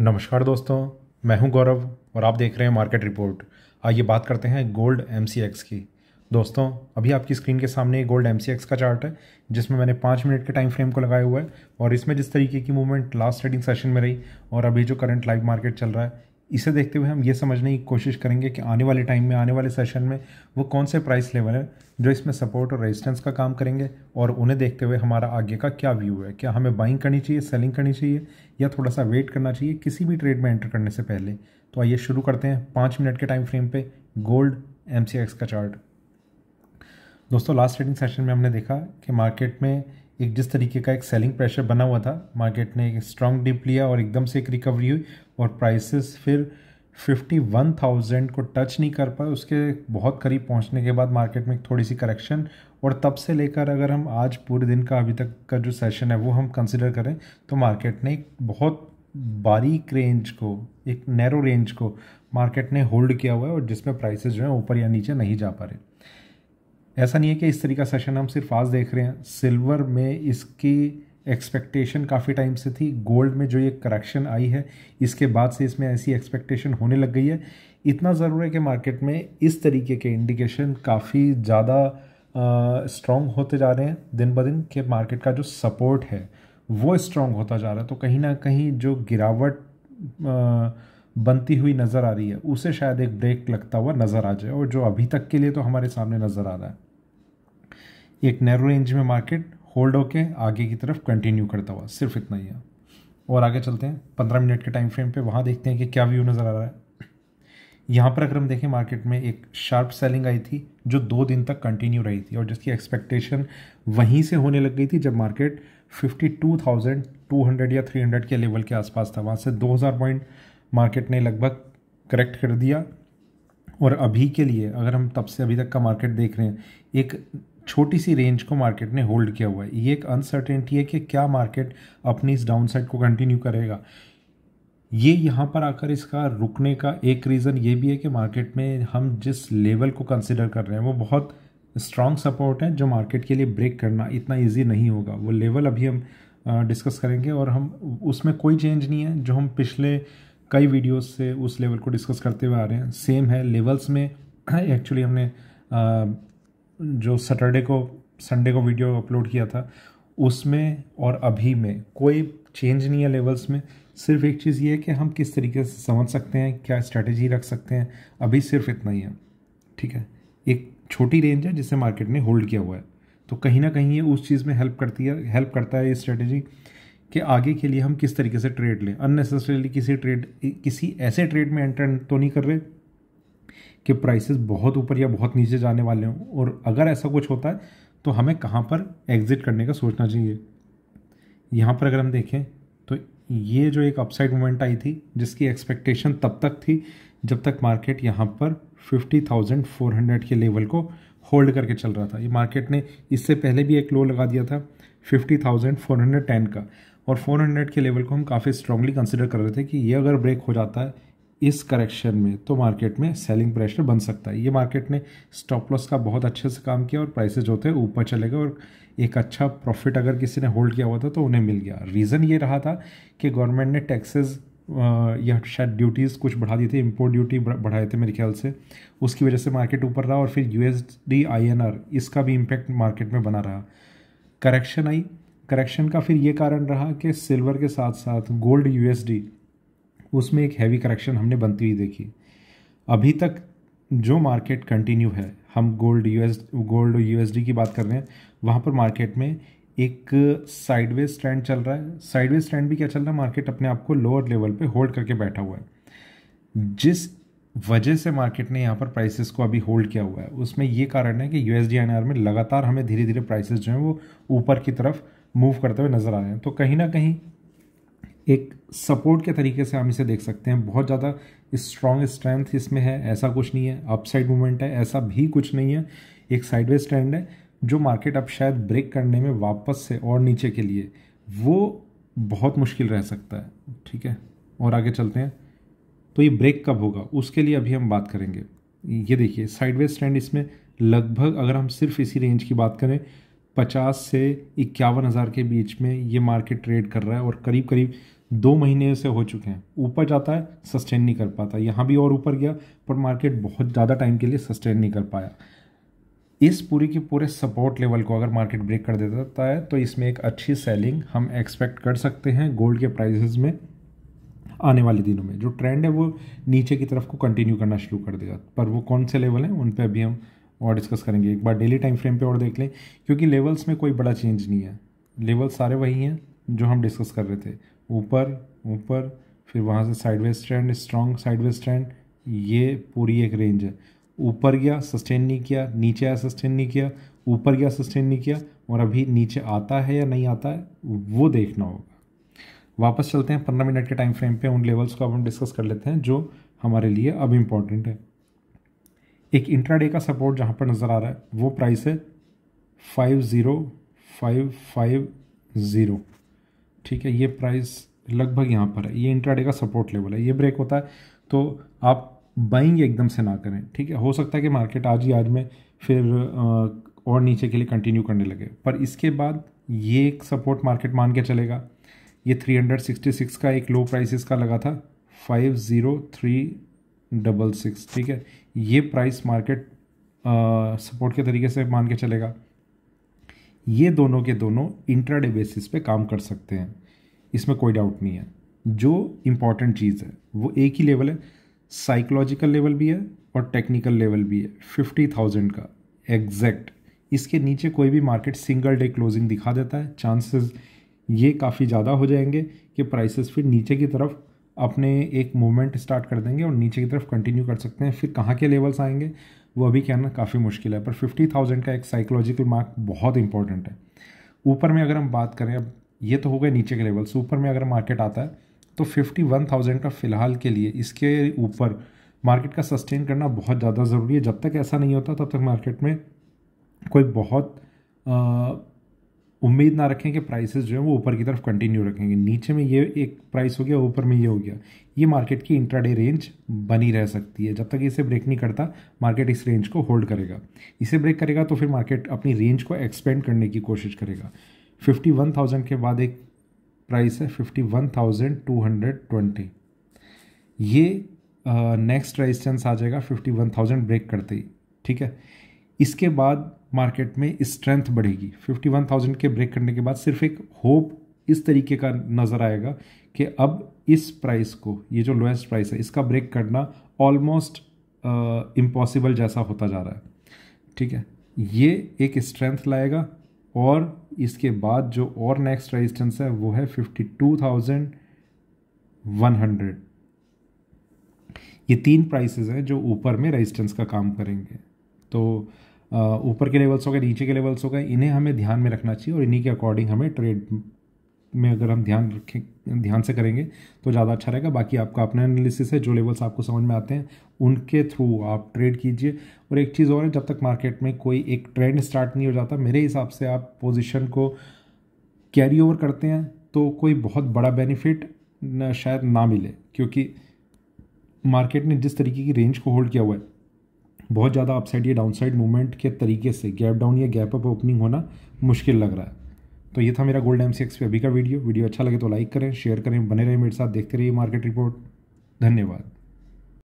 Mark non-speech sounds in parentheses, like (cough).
नमस्कार दोस्तों मैं हूं गौरव और आप देख रहे हैं मार्केट रिपोर्ट आइए बात करते हैं गोल्ड एम की दोस्तों अभी आपकी स्क्रीन के सामने गोल्ड एम का चार्ट है जिसमें मैंने पाँच मिनट के टाइम फ्रेम को लगाया हुआ है और इसमें जिस तरीके की मूवमेंट लास्ट ट्रेडिंग सेशन में रही और अभी जो करंट लाइव मार्केट चल रहा है इसे देखते हुए हम ये समझने की कोशिश करेंगे कि आने वाले टाइम में आने वाले सेशन में वो कौन से प्राइस लेवल है जो इसमें सपोर्ट और रेजिस्टेंस का काम करेंगे और उन्हें देखते हुए हमारा आगे का क्या व्यू है क्या हमें बाइंग करनी चाहिए सेलिंग करनी चाहिए या थोड़ा सा वेट करना चाहिए किसी भी ट्रेड में एंटर करने से पहले तो आइए शुरू करते हैं पाँच मिनट के टाइम फ्रेम पर गोल्ड एम का चार्ट दोस्तों लास्ट ट्रेडिंग सेशन में हमने देखा कि मार्केट में एक जिस तरीके का एक सेलिंग प्रेशर बना हुआ था मार्केट ने एक स्ट्रॉन्ग डिप लिया और एकदम से एक रिकवरी हुई और प्राइसेस फिर 51,000 को टच नहीं कर पाए उसके बहुत करीब पहुंचने के बाद मार्केट में थोड़ी सी करेक्शन और तब से लेकर अगर हम आज पूरे दिन का अभी तक का जो सेशन है वो हम कंसिडर करें तो मार्केट ने एक बहुत बारीक रेंज को एक नैरो रेंज को मार्केट ने होल्ड किया हुआ है और जिसमें प्राइसेस जो है ऊपर या नीचे नहीं जा पा रहे ऐसा नहीं है कि इस तरीके का सेशन हम सिर्फ आज देख रहे हैं सिल्वर में इसकी एक्सपेक्टेशन काफ़ी टाइम से थी गोल्ड में जो ये करेक्शन आई है इसके बाद से इसमें ऐसी एक्सपेक्टेशन होने लग गई है इतना ज़रूर है कि मार्केट में इस तरीके के इंडिकेशन काफ़ी ज़्यादा स्ट्रॉन्ग होते जा रहे हैं दिन ब दिन के मार्केट का जो सपोर्ट है वो स्ट्रॉन्ग होता जा रहा है तो कहीं ना कहीं जो गिरावट आ, बनती हुई नज़र आ रही है उसे शायद एक ब्रेक लगता हुआ नज़र आ जाए और जो अभी तक के लिए तो हमारे सामने नज़र आ रहा है एक नैरो रेंज में मार्केट होल्ड होके आगे की तरफ कंटिन्यू करता हुआ सिर्फ इतना ही है और आगे चलते हैं पंद्रह मिनट के टाइम फ्रेम पे वहाँ देखते हैं कि क्या व्यू नज़र आ रहा है यहाँ पर अगर हम देखें मार्केट में एक शार्प सेलिंग आई थी जो दो दिन तक कंटिन्यू रही थी और जिसकी एक्सपेक्टेशन वहीं से होने लग गई थी जब मार्केट 52,200 या 300 के लेवल के आसपास था वहाँ से 2000 पॉइंट मार्केट ने लगभग करेक्ट कर दिया और अभी के लिए अगर हम तब से अभी तक का मार्केट देख रहे हैं एक छोटी सी रेंज को मार्केट ने होल्ड किया हुआ है ये एक अनसर्टेनिटी है कि क्या मार्केट अपनी इस डाउन साइड को कंटिन्यू करेगा ये यहाँ पर आकर इसका रुकने का एक रीज़न ये भी है कि मार्केट में हम जिस लेवल को कंसिडर कर रहे हैं वो बहुत स्ट्रांग सपोर्ट है जो मार्केट के लिए ब्रेक करना इतना इजी नहीं होगा वो लेवल अभी हम डिस्कस करेंगे और हम उसमें कोई चेंज नहीं है जो हम पिछले कई वीडियोस से उस लेवल को डिस्कस करते हुए आ रहे हैं सेम है लेवल्स में एक्चुअली (clears throat) हमने जो सैटरडे को संडे को वीडियो अपलोड किया था उसमें और अभी में कोई चेंज नहीं है लेवल्स में सिर्फ एक चीज़ ये है कि हम किस तरीके से समझ सकते हैं क्या स्ट्रैटेजी रख सकते हैं अभी सिर्फ इतना ही है ठीक है एक छोटी रेंज है जिसे मार्केट ने होल्ड किया हुआ है तो कहीं ना कहीं ये उस चीज़ में हेल्प करती है हेल्प करता है ये स्ट्रैटेजी कि आगे के लिए हम किस तरीके से ट्रेड लें अननेसेसरीली किसी ट्रेड किसी ऐसे ट्रेड में एंटर तो नहीं कर रहे कि प्राइसेस बहुत ऊपर या बहुत नीचे जाने वाले हों और अगर ऐसा कुछ होता है तो हमें कहाँ पर एग्ज़िट करने का सोचना चाहिए यहाँ पर अगर हम देखें तो ये जो एक अपसाइड मोमेंट आई थी जिसकी एक्सपेक्टेशन तब तक थी जब तक मार्केट यहाँ पर 50,400 के लेवल को होल्ड करके चल रहा था ये मार्केट ने इससे पहले भी एक लो लगा दिया था 50,410 का और 400 के लेवल को हम काफ़ी स्ट्रांगली कंसिडर कर रहे थे कि ये अगर ब्रेक हो जाता है इस करेक्शन में तो मार्केट में सेलिंग प्रेशर बन सकता है ये मार्केट ने स्टॉप लॉस का बहुत अच्छे से काम किया और प्राइसेज जो थे ऊपर चले गए और एक अच्छा प्रॉफिट अगर किसी ने होल्ड किया हुआ था तो उन्हें मिल गया रीज़न ये रहा था कि गवर्नमेंट ने टैक्सेस या शायद ड्यूटीज़ कुछ बढ़ा दी थी इम्पोर्ट ड्यूटी बढ़ाए थे मेरे ख्याल से उसकी वजह से मार्केट ऊपर रहा और फिर U S D I N R इसका भी इम्पैक्ट मार्केट में बना रहा करेक्शन आई करेक्शन का फिर ये कारण रहा कि सिल्वर के साथ साथ गोल्ड यूएसडी उसमें एक हैवी करेक्शन हमने बनती हुई देखी अभी तक जो मार्केट कंटिन्यू है हम गोल्ड यू गोल्ड यू की बात कर रहे हैं वहाँ पर मार्केट में एक साइडवेज ट्रेंड चल रहा है साइडवेज ट्रेंड भी क्या चल रहा है मार्केट अपने आप को लोअर लेवल पे होल्ड करके बैठा हुआ है जिस वजह से मार्केट ने यहाँ पर प्राइसेस को अभी होल्ड किया हुआ है उसमें ये कारण है कि यू एस में लगातार हमें धीरे धीरे प्राइसेस जो हैं वो ऊपर की तरफ मूव करते हुए नज़र आ रहे हैं तो कहीं ना कहीं एक सपोर्ट के तरीके से हम इसे देख सकते हैं बहुत ज़्यादा स्ट्रॉन्ग स्ट्रेंथ इसमें है ऐसा कुछ नहीं है अपसाइड मूवमेंट है ऐसा भी कुछ नहीं है एक साइडवेज ट्रेंड है जो मार्केट अब शायद ब्रेक करने में वापस से और नीचे के लिए वो बहुत मुश्किल रह सकता है ठीक है और आगे चलते हैं तो ये ब्रेक कब होगा उसके लिए अभी हम बात करेंगे ये देखिए साइडवेज ट्रेंड इसमें लगभग अगर हम सिर्फ इसी रेंज की बात करें पचास से इक्यावन हज़ार के बीच में ये मार्केट ट्रेड कर रहा है और करीब करीब दो महीने से हो चुके हैं ऊपर जाता है सस्टेन नहीं कर पाता यहाँ भी और ऊपर गया पर मार्केट बहुत ज़्यादा टाइम के लिए सस्टेन नहीं कर पाया इस पूरे के पूरे सपोर्ट लेवल को अगर मार्केट ब्रेक कर देता है तो इसमें एक अच्छी सेलिंग हम एक्सपेक्ट कर सकते हैं गोल्ड के प्राइजेज में आने वाले दिनों में जो ट्रेंड है वो नीचे की तरफ को कंटिन्यू करना शुरू कर देगा पर वो कौन से लेवल हैं उन पर अभी हम और डिस्कस करेंगे एक बार डेली टाइम फ्रेम पे और देख लें क्योंकि लेवल्स में कोई बड़ा चेंज नहीं है लेवल सारे वही हैं जो हम डिस्कस कर रहे थे ऊपर ऊपर फिर वहाँ से sideway stand strong sideway stand ये पूरी एक रेंज है ऊपर गया सस्टेन नहीं किया नीचे आया सस्टेन नहीं किया ऊपर गया सस्टेन नहीं किया और अभी नीचे आता है या नहीं आता है वो देखना होगा वापस चलते हैं पंद्रह मिनट के टाइम फ्रेम पे उन लेवल्स को अब हम डिस्कस कर लेते हैं जो हमारे लिए अब इम्पॉर्टेंट है एक इंट्राडे का सपोर्ट जहाँ पर नज़र आ रहा है वो प्राइस है five zero five five zero ठीक है ये प्राइस लगभग यहाँ पर है ये इंट्राडे का सपोर्ट लेवल है ये ब्रेक होता है तो आप बाइंग एकदम से ना करें ठीक है हो सकता है कि मार्केट आज ही आज में फिर और नीचे के लिए कंटिन्यू करने लगे पर इसके बाद ये एक सपोर्ट मार्केट मान के चलेगा ये 366 का एक लो प्राइस इसका लगा था five zero three double six ठीक है ये प्राइस मार्केट सपोर्ट के तरीके से मान के चलेगा ये दोनों के दोनों इंट्राडे बेसिस पे काम कर सकते हैं इसमें कोई डाउट नहीं है जो इम्पॉर्टेंट चीज़ है वो एक ही लेवल है साइकोलॉजिकल लेवल भी है और टेक्निकल लेवल भी है फिफ्टी थाउजेंड का एग्जैक्ट इसके नीचे कोई भी मार्केट सिंगल डे क्लोजिंग दिखा देता है चांसेस ये काफ़ी ज़्यादा हो जाएंगे कि प्राइसेस फिर नीचे की तरफ अपने एक मूवमेंट स्टार्ट कर देंगे और नीचे की तरफ कंटिन्यू कर सकते हैं फिर कहाँ के लेवल्स आएंगे वो अभी कहना काफ़ी मुश्किल है पर फिफ्टी थाउजेंड का एक साइकोलॉजिकल मार्क बहुत इंपॉर्टेंट है ऊपर में अगर हम बात करें अब ये तो हो गए नीचे के लेवल से ऊपर में अगर मार्केट आता है तो फिफ्टी वन थाउजेंड का फ़िलहाल के लिए इसके ऊपर मार्केट का सस्टेन करना बहुत ज़्यादा ज़रूरी है जब तक ऐसा नहीं होता तब तक मार्केट में कोई बहुत उम्मीद ना रखें कि प्राइसेस जो है वो ऊपर की तरफ कंटिन्यू रखेंगे नीचे में ये एक प्राइस हो गया ऊपर में ये हो गया ये मार्केट की इंट्राडे रेंज बनी रह सकती है जब तक इसे ब्रेक नहीं करता मार्केट इस रेंज को होल्ड करेगा इसे ब्रेक करेगा तो फिर मार्केट अपनी रेंज को एक्सपेंड करने की कोशिश करेगा फिफ्टी के बाद एक प्राइस है फिफ्टी ये नेक्स्ट रेजिस्टेंस आ जाएगा फिफ्टी ब्रेक करते ही ठीक है इसके बाद मार्केट में स्ट्रेंथ बढ़ेगी 51,000 के ब्रेक करने के बाद सिर्फ एक होप इस तरीके का नज़र आएगा कि अब इस प्राइस को ये जो लोएस्ट प्राइस है इसका ब्रेक करना ऑलमोस्ट इम्पॉसिबल जैसा होता जा रहा है ठीक है ये एक स्ट्रेंथ लाएगा और इसके बाद जो और नेक्स्ट रेजिस्टेंस है वो है fifty two thousand one hundred ये तीन प्राइसेस हैं जो ऊपर में रेजिस्टेंस का काम करेंगे तो ऊपर के लेवल्स हो गए नीचे के लेवल्स हो गए इन्हें हमें ध्यान में रखना चाहिए और इन्हीं के अकॉर्डिंग हमें ट्रेड में अगर हम ध्यान रखें ध्यान से करेंगे तो ज़्यादा अच्छा रहेगा बाकी आपका अपना एनालिसिस है जो लेवल्स आपको समझ में आते हैं उनके थ्रू आप ट्रेड कीजिए और एक चीज़ और है जब तक मार्केट में कोई एक ट्रेंड स्टार्ट नहीं हो जाता मेरे हिसाब से आप पोजिशन को कैरी ओवर करते हैं तो कोई बहुत बड़ा बेनिफिट शायद ना मिले क्योंकि मार्केट ने जिस तरीके की रेंज को होल्ड किया हुआ है बहुत ज़्यादा अपसाइड या डाउनसाइड मूवमेंट के तरीके से गैप डाउन या गैप अप ओपनिंग होना मुश्किल लग रहा है तो ये था मेरा गोल्ड एम पे अभी का वीडियो वीडियो अच्छा लगे तो लाइक करें शेयर करें बने रहें मेरे साथ देखते रहिए मार्केट रिपोर्ट धन्यवाद